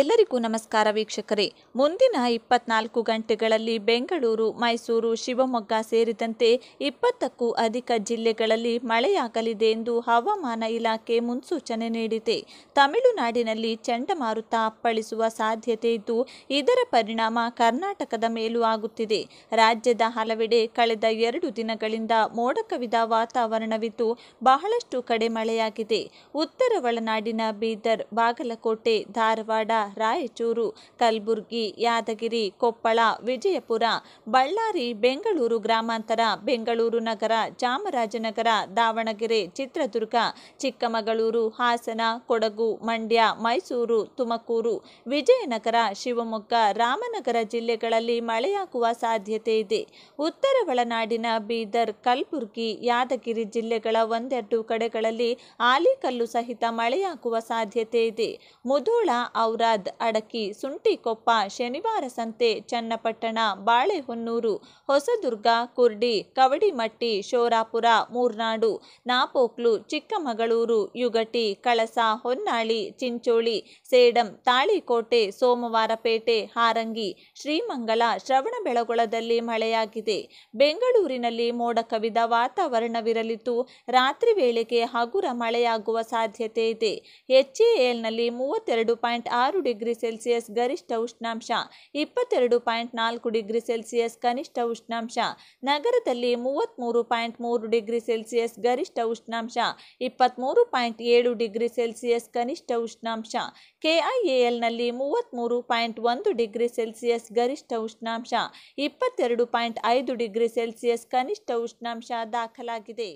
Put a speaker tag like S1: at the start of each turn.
S1: ಎಲ್ಲರಿಗೂ ನಮಸ್ಕಾರ ವೀಕ್ಷಕರೇ ಮುಂದಿನ ಇಪ್ಪತ್ನಾಲ್ಕು ಗಂಟೆಗಳಲ್ಲಿ ಬೆಂಗಳೂರು ಮೈಸೂರು ಶಿವಮೊಗ್ಗ ಸೇರಿದಂತೆ ಇಪ್ಪತ್ತಕ್ಕೂ ಅಧಿಕ ಜಿಲ್ಲೆಗಳಲ್ಲಿ ಮಳೆಯಾಗಲಿದೆ ಎಂದು ಹವಾಮಾನ ಇಲಾಖೆ ಮುನ್ಸೂಚನೆ ನೀಡಿದೆ ತಮಿಳುನಾಡಿನಲ್ಲಿ ಚಂಡಮಾರುತ ಅಪ್ಪಳಿಸುವ ಸಾಧ್ಯತೆ ಇದ್ದು ಇದರ ಪರಿಣಾಮ ಕರ್ನಾಟಕದ ಮೇಲೂ ಆಗುತ್ತಿದೆ ರಾಜ್ಯದ ಹಲವೆಡೆ ಕಳೆದ ಎರಡು ದಿನಗಳಿಂದ ಮೋಡ ಕವಿದ ವಾತಾವರಣವಿದ್ದು ಬಹಳಷ್ಟು ಕಡೆ ಮಳೆಯಾಗಿದೆ ಉತ್ತರ ಒಳನಾಡಿನ ಬೀದರ್ ಬಾಗಲಕೋಟೆ ಧಾರವಾಡ ರಾಯಚೂರು ಕಲಬುರಗಿ ಯಾದಗಿರಿ ಕೊಪ್ಪಳ ವಿಜಯಪುರ ಬಳ್ಳಾರಿ ಬೆಂಗಳೂರು ಗ್ರಾಮಾಂತರ ಬೆಂಗಳೂರು ನಗರ ಚಾಮರಾಜನಗರ ದಾವಣಗೆರೆ ಚಿತ್ರದುರ್ಗ ಚಿಕ್ಕಮಗಳೂರು ಹಾಸನ ಕೊಡಗು ಮಂಡ್ಯ ಮೈಸೂರು ತುಮಕೂರು ವಿಜಯನಗರ ಶಿವಮೊಗ್ಗ ರಾಮನಗರ ಜಿಲ್ಲೆಗಳಲ್ಲಿ ಮಳೆಯಾಗುವ ಸಾಧ್ಯತೆ ಇದೆ ಉತ್ತರ ಒಳನಾಡಿನ ಬೀದರ್ ಕಲಬುರಗಿ ಯಾದಗಿರಿ ಜಿಲ್ಲೆಗಳ ಒಂದೆರಡು ಕಡೆಗಳಲ್ಲಿ ಆಲಿಕಲ್ಲು ಸಹಿತ ಮಳೆಯಾಗುವ ಸಾಧ್ಯತೆ ಇದೆ ಮುಧೋಳ ಔರ ಮುರಾದ್ ಅಡಕಿ ಸುಂಟಿಕೊಪ್ಪ ಶನಿವಾರ ಸಂತೆ ಚನ್ನಪಟ್ಟಣ ಬಾಳೆಹೊನ್ನೂರು ಹೊಸದುರ್ಗ ಕುರ್ಡಿ ಕವಡಿಮಟ್ಟಿ ಶೋರಾಪುರ ಮೂರ್ನಾಡು ನಾಪೋಕ್ಲು ಚಿಕ್ಕಮಗಳೂರು ಯುಗಟಿ ಕಳಸ ಹೊನ್ನಾಳಿ ಚಿಂಚೋಳಿ ಸೇಡಂ ತಾಳಿಕೋಟೆ ಸೋಮವಾರಪೇಟೆ ಹಾರಂಗಿ ಶ್ರೀಮಂಗಲ ಶ್ರವಣಬೆಳಗೊಳದಲ್ಲಿ ಮಳೆಯಾಗಿದೆ ಬೆಂಗಳೂರಿನಲ್ಲಿ ಮೋಡ ಕವಿದ ವಾತಾವರಣವಿರಲಿದ್ದು ರಾತ್ರಿ ವೇಳೆಗೆ ಹಗುರ ಮಳೆಯಾಗುವ ಸಾಧ್ಯತೆ ಇದೆ ಎಚ್ಎಎಲ್ನಲ್ಲಿ ಮೂವತ್ತೆರಡು ಪಾಯಿಂಟ್ ಆರು ಆರು ಡಿಗ್ರಿ ಸೆಲ್ಸಿಯಸ್ ಗರಿಷ್ಠ ಉಷ್ಣಾಂಶ ಇಪ್ಪತ್ತೆರಡು ಪಾಯಿಂಟ್ ನಾಲ್ಕು ಡಿಗ್ರಿ ಸೆಲ್ಸಿಯಸ್ ಕನಿಷ್ಠ ಉಷ್ಣಾಂಶ ನಗರದಲ್ಲಿ ಮೂವತ್ತ್ಮೂರು ಪಾಯಿಂಟ್ ಮೂರು ಡಿಗ್ರಿ ಸೆಲ್ಸಿಯಸ್ ಗರಿಷ್ಠ ಉಷ್ಣಾಂಶ ಇಪ್ಪತ್ತ್ಮೂರು ಪಾಯಿಂಟ್ ಏಳು ಡಿಗ್ರಿ ಸೆಲ್ಸಿಯಸ್ ಕನಿಷ್ಠ ಉಷ್ಣಾಂಶ ಕೆಐಎಎಲ್ನಲ್ಲಿ ಮೂವತ್ತ್ಮೂರು ಪಾಯಿಂಟ್ ಒಂದು ಡಿಗ್ರಿ ಸೆಲ್ಸಿಯಸ್ ಗರಿಷ್ಠ ಉಷ್ಣಾಂಶ ಇಪ್ಪತ್ತೆರಡು ಪಾಯಿಂಟ್ ಐದು ಡಿಗ್ರಿ ಸೆಲ್ಸಿಯಸ್ ಕನಿಷ್ಠ ಉಷ್ಣಾಂಶ ದಾಖಲಾಗಿದೆ